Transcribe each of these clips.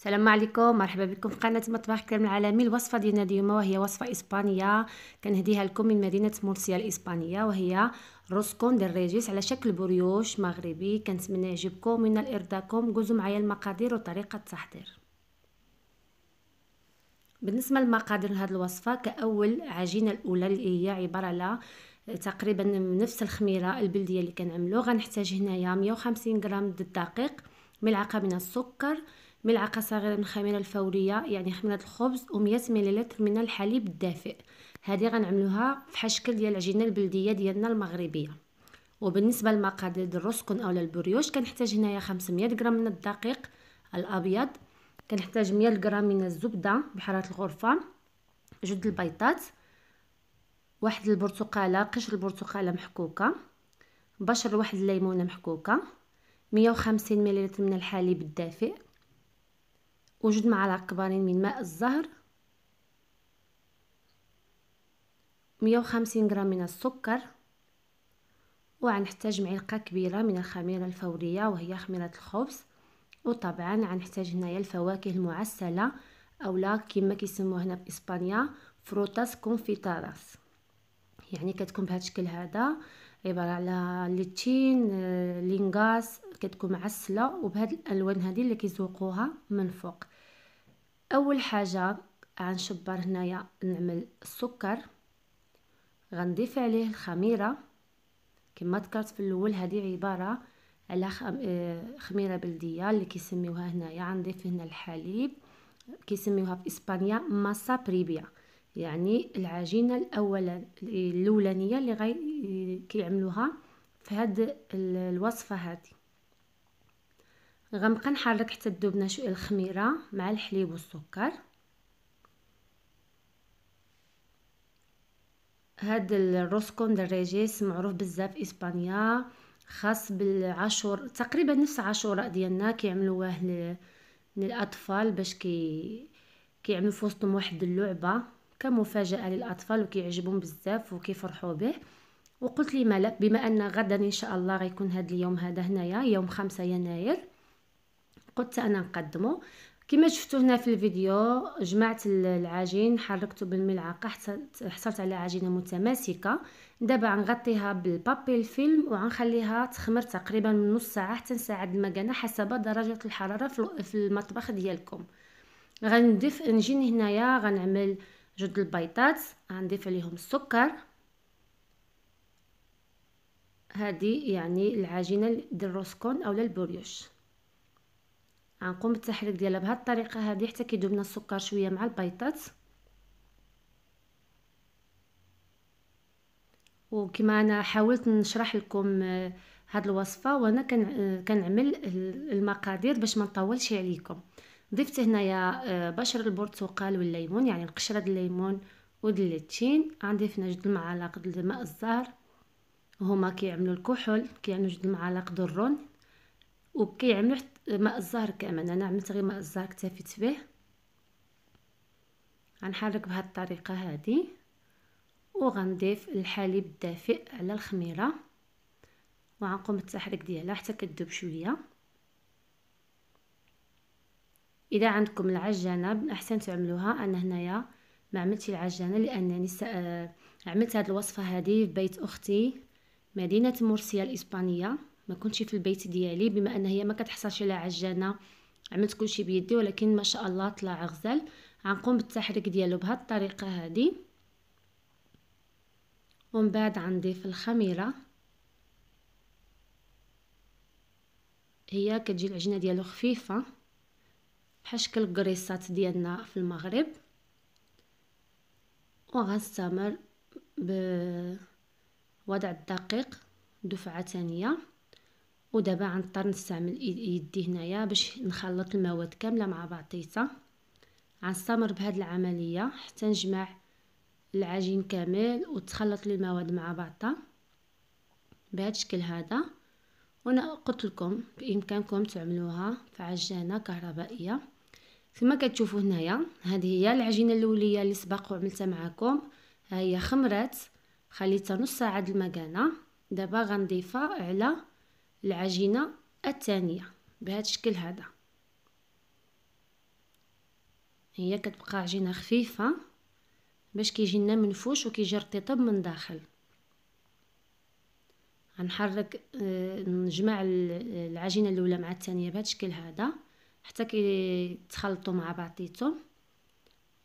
السلام عليكم مرحبا بكم في قناه مطبخ كرم العالمي الوصفه ديالنا اليوم وهي وصفه اسبانيه كنهديها لكم من مدينه مورسيا الاسبانيه وهي روسكون ديال ريجيس على شكل بريوش مغربي كنتمنى يعجبكم من ارضاكم جوزوا معايا المقادير وطريقه التحضير بالنسبه للمقادير لهذه الوصفه كاول عجينه الاولى اللي هي عباره على تقريبا من نفس الخميره البلديه اللي كنعملو غنحتاج هنايا 150 غرام د الدقيق ملعقه من السكر ملعقة صغيرة من الخميرة الفورية يعني خميرة الخبز ومية مللتر من الحليب الدافئ هذه غنعملوها فحال شكل ديال العجينة البلدية ديالنا المغربية وبالنسبة لمقادير الرسكن أو البريوش كنحتاج هنايا 500 غرام من الدقيق الأبيض كنحتاج 100 غرام من الزبدة بحرارة الغرفة جد البيضات واحد البرتقالة قشر البرتقالة محكوكة بشر واحد الليمونة محكوكة مية وخمسين من الحليب الدافئ وجود معلقة كبارين من ماء الزهر 150 غرام من السكر وغنحتاج معلقه كبيره من الخميره الفوريه وهي خميره الخبز وطبعا غنحتاج هنايا الفواكه المعسله اولا كما كيسموها هنا في اسبانيا فروتاس كونفيتاراس يعني كتكون بهذا الشكل هذا عبارة على ليتشين لينغاس كتكون معسلة وبهذه الألوان هادي اللي كيزوقوها من فوق أول حاجة غنشبر هنايا نعمل السكر غنضيف عليه الخميرة كما ذكرت في الأول هادي عبارة على آه، خميرة بلدية اللي كيسميوها هنايا غنضيف هنا الحليب كيسميوها في إسبانيا ماسا بريبيا يعني العجينه الاولى الاولانيه اللي غي كيعملوها في هاد الوصفه هذه غنبقى نحرك حتى تذوبنا شويه الخميره مع الحليب والسكر هاد الروسكون دريجيس معروف بزاف في اسبانيا خاص بالعاشور تقريبا نفس عاشوراء ديالنا كيعملوه للاطفال باش كي كيعملوا في وسطهم واحد اللعبه كمفاجاه للاطفال وكيعجبهم بزاف وكيفرحوا به وقلت لي مالا بما ان غدا ان شاء الله غيكون هذا اليوم هذا هنايا يوم 5 يناير قلت انا نقدمه كما شفتوا هنا في الفيديو جمعت العجين حركته بالملعقه حتى حصلت على عجينه متماسكه دابا غنغطيها بالبابي الفيلم وغنخليها تخمر تقريبا من نص ساعه حتى ساعه المكانه حسب درجه الحراره في المطبخ ديالكم غنضيف نجي هنايا غنعمل جد البيضات غنضيف عليهم السكر هذه يعني العجينه ديال الروسكون اولا البوريوش غنقوم بالتحريك ديالها بهذه الطريقه هذه حتى كيدوبنا السكر شويه مع البيضات وكما انا حاولت نشرح لكم آه، هاد الوصفه وانا آه، كنعمل المقادير باش ما نطولش عليكم ضفت هنايا آه، بشر البرتقال والليمون يعني القشره ديال الليمون ودلتشين غنضيف هنا جوج المعالق ديال الماء الزهر هما كيعملوا الكحول كيعملوا جوج المعالق ديال الرون وكيعملوا ماء الزهر كامل انا عملت غير ماء الزهر اكتفيت به غنحرك بهاد الطريقه هذه وغنضيف الحليب الدافئ على الخميره وغنقوم بالتحريك ديالها حتى كتذوب شويه اذا عندكم العجانه احسن تعملوها انا هنايا ما عملتش العجانه لانني آه، عملت هذه الوصفه هذه في بيت اختي مدينه مرسيا الاسبانيه ما كنتش في البيت ديالي بما ان هي ما كتحصلش على عجانه عملت كلشي بيدي ولكن ما شاء الله طلع غزال غنقوم بالتحريك ديالو بهاد الطريقه هذه ومن بعد غنضيف الخميره هي كتجي العجينه ديالو خفيفه بحال شكل كريسات ديالنا في المغرب وغنستمر بوضع الدقيق دفعه ثانيه ودابا غنضطر نستعمل يدي هنايا باش نخلط المواد كامله مع بعضيتها غنستمر بهاد العمليه حتى نجمع العجين كامل وتخلط المواد مع بعضها بهاد الشكل هذا وانا قلت لكم بامكانكم تعملوها في عجانه كهربائيه كما كتشوفوا هنايا هذه هي العجينه الاوليه اللي سبق وعملتها معكم ها هي خمرات خليتها نص ساعه د المكانه دابا غنضيفها على العجينه الثانيه بهذا الشكل هذا هي كتبقى عجينه خفيفه باش كيجينا منفوش وكيجي رطيطب من داخل غنحرك آه، نجمع العجينه الاولى مع الثانيه بهذا الشكل هذا حتى كيتخلطوا مع بعضيتهم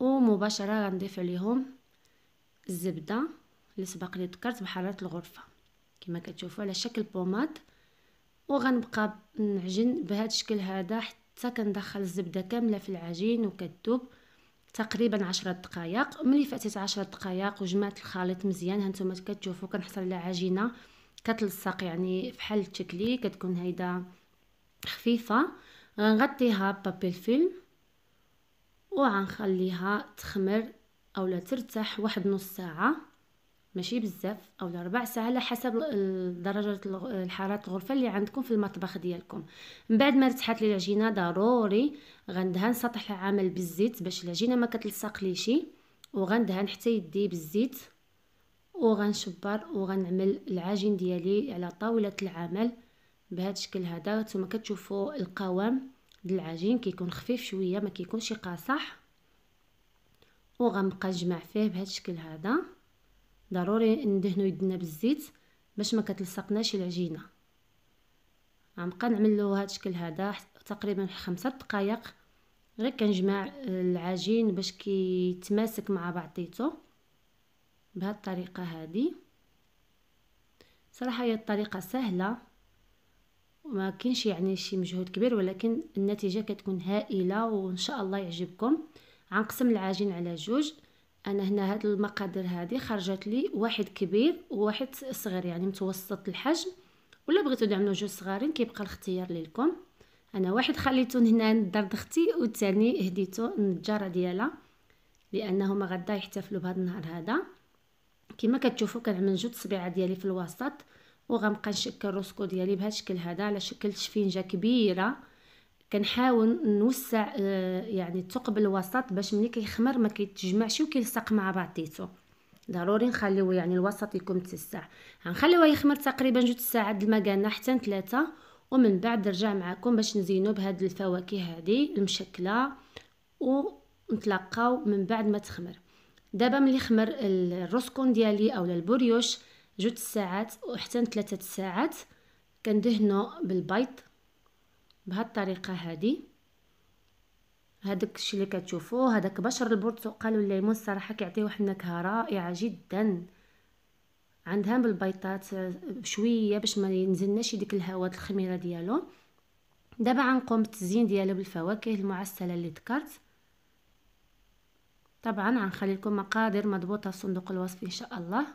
ومباشره غنضيف عليهم الزبده اللي سبق لي ذكرت بحراره الغرفه كما كتشوفوا على شكل بوماد وغنبقى نعجن بهذا الشكل هذا حتى كندخل الزبده كامله في العجين وكتذوب تقريبا عشرة دقائق ملي فاتت عشرة دقائق وجمعت الخليط مزيان هانتوما كتشوفوا كنحصل على عجينه كتلصق يعني بحال التكلي كتكون هيدا خفيفه غنغطيها بابيل فيلم وغنخليها تخمر اولا ترتاح واحد نص ساعه ماشي بزاف اولا ربع ساعه على حسب درجه الحراره الغرفه اللي عندكم في المطبخ ديالكم من بعد ما ارتاحت لي العجينه ضروري غندهن سطح العمل بالزيت باش العجينه ما كتلصق ليشي وغندهن حتى يدي بالزيت وغنشبر وغنعمل العجين ديالي على طاوله العمل بهذا الشكل هذا نتوما كتشوفوا القوام ديال العجين كيكون خفيف شويه ما كيكونش قاصح وغنبقى نجمع فيه بهذا الشكل هذا ضروري ندهنو يدنا بالزيت باش ما كتلصقناش العجينه غنبقى نعمل له هذا الشكل هذا تقريبا خمسة دقائق غير كنجمع العجين باش كيتماسك مع بعضيته بهذه الطريقه هذه صراحه هي الطريقه سهله وما كاينش يعني شي مجهود كبير ولكن النتيجه كتكون هائله وان شاء الله يعجبكم غنقسم العجين على جوج انا هنا هاد المقادير هذه خرجت لي واحد كبير وواحد صغير يعني متوسط الحجم ولا بغيتو تعملوا جوج صغارين كيبقى الاختيار لكم انا واحد خليته هنا لدرد اختي والثاني هديته النجاره ديالها لانهما غدا يحتفلوا بهذا النهار هذا كما كتشوفوا كنعمل جوج صبيعه ديالي في الوسط وغنبقى نشكل الروسكو ديالي بهذا الشكل هذا على شكل شفنجه كبيره كنحاول نوسع آه، يعني الثقب الوسط باش ملي كيخمر ما كيتجمعش وكيلصق مع بعضيته ضروري نخليو يعني الوسط يكون متسع غنخليوه يخمر تقريبا جوج ساعات المكانه حتى ثلاثة ومن بعد نرجع معكم باش نزينو بهاد الفواكه هذه المشكله ونتلاقاو من بعد ما تخمر دابا ملي خمر الروسكون ديالي اولا البوريوش جوج الساعات وحتى ثلاثة الساعات كندهنو بالبيض بهاد الطريقه هادي هذاك الشيء اللي كتشوفوه هذاك بشر البرتقال والليمون الصراحه كيعطي واحد النكهه رائعه جدا عندها بالبيضات شويه باش ما ينزلناش ديك الهوات الخميره ديالو دابا غنقوم بالتزيين ديالو بالفواكه المعسله اللي ذكرت طبعا غنخلي لكم مقادير مضبوطه في صندوق الوصف ان شاء الله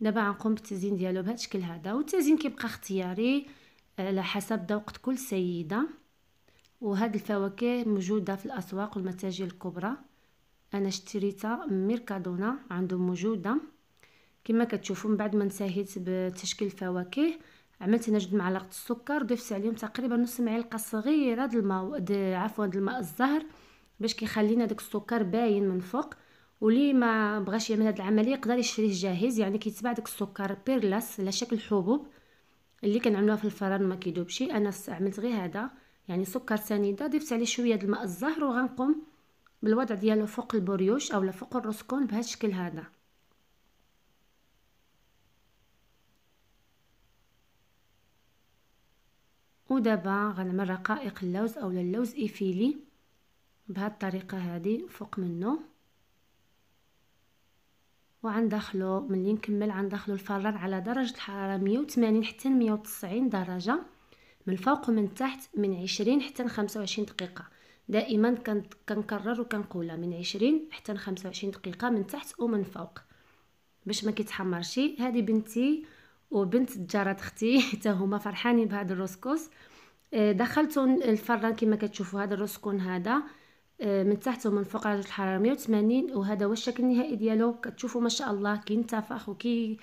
دابا غنقوم بالتزيين ديالو بهذا الشكل هذا والتزيين كيبقى اختياري آه، على حسب ذوق كل سيده وهاد الفواكه موجوده في الاسواق والمتاجر الكبرى انا اشتريتها من ميركادونا عندهم موجوده كما كتشوفوا من بعد ما نساهيت بتشكيل الفواكه عملت هنا جوج معالق السكر ضفت عليهم تقريبا نص معلقه صغيره د الماء عفوا د الماء الزهر باش كيخلينا داك السكر باين من فوق ولي ما بغاش يعمل هاد العمليه يقدر يشريه جاهز يعني كيتباع داك السكر بيرلاس على شكل حبوب اللي كنعملوها في الفران ما كيدوبش انا عملت غير هذا يعني سكر سنيده ضفت عليه شويه د الماء الزهر وغنقوم بالوضع ديالو فوق البوريوش اولا فوق الرسكون بهذا الشكل هذا ودابا غنعمل رقائق اللوز اولا اللوز ايفيلي بهاد الطريقة هادي فوق منه وغندخلو ملي نكمل غندخلو الفران على درجة الحرارة 180 حتى 190 درجة من الفوق ومن التحت من 20 حتى 25 دقيقة دائما كنكرر وكنقولها من 20 حتى 25 دقيقة من تحت ومن فوق باش ما كيتحمرش هذه بنتي وبنت جارات اختي حتى هما فرحانين بهذا الروسكوس آه، دخلتو الفران كما كتشوفوا هذا الروسكون هذا آه، من تحت ومن فوق درجه الحراره 180 وهذا هو الشكل النهائي ديالو كتشوفوا ما شاء الله كينتفخ وكي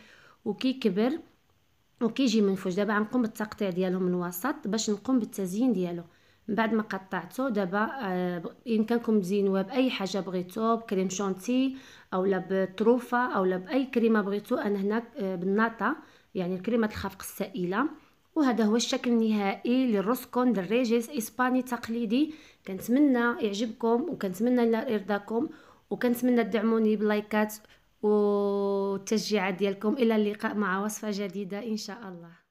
وكيكبر وكيجي منفوش دابا غنقوم بالتقطيع ديالو من الوسط باش نقوم بالتزيين ديالو من بعد ما قطعته دابا يمكنكم آه، تزينوها باي حاجه بغيتو بكريم شونتي اولا بطروفه اولا باي كريمه بغيتو انا هنا آه، بالناطه يعني كريمه الخفق السائله وهذا هو الشكل النهائي للروسكون دريجيس اسباني تقليدي كنتمنى يعجبكم وكنتمنى ارضاكم وكنتمنى تدعموني بلايكات والتشجيعات ديالكم الى اللقاء مع وصفه جديده ان شاء الله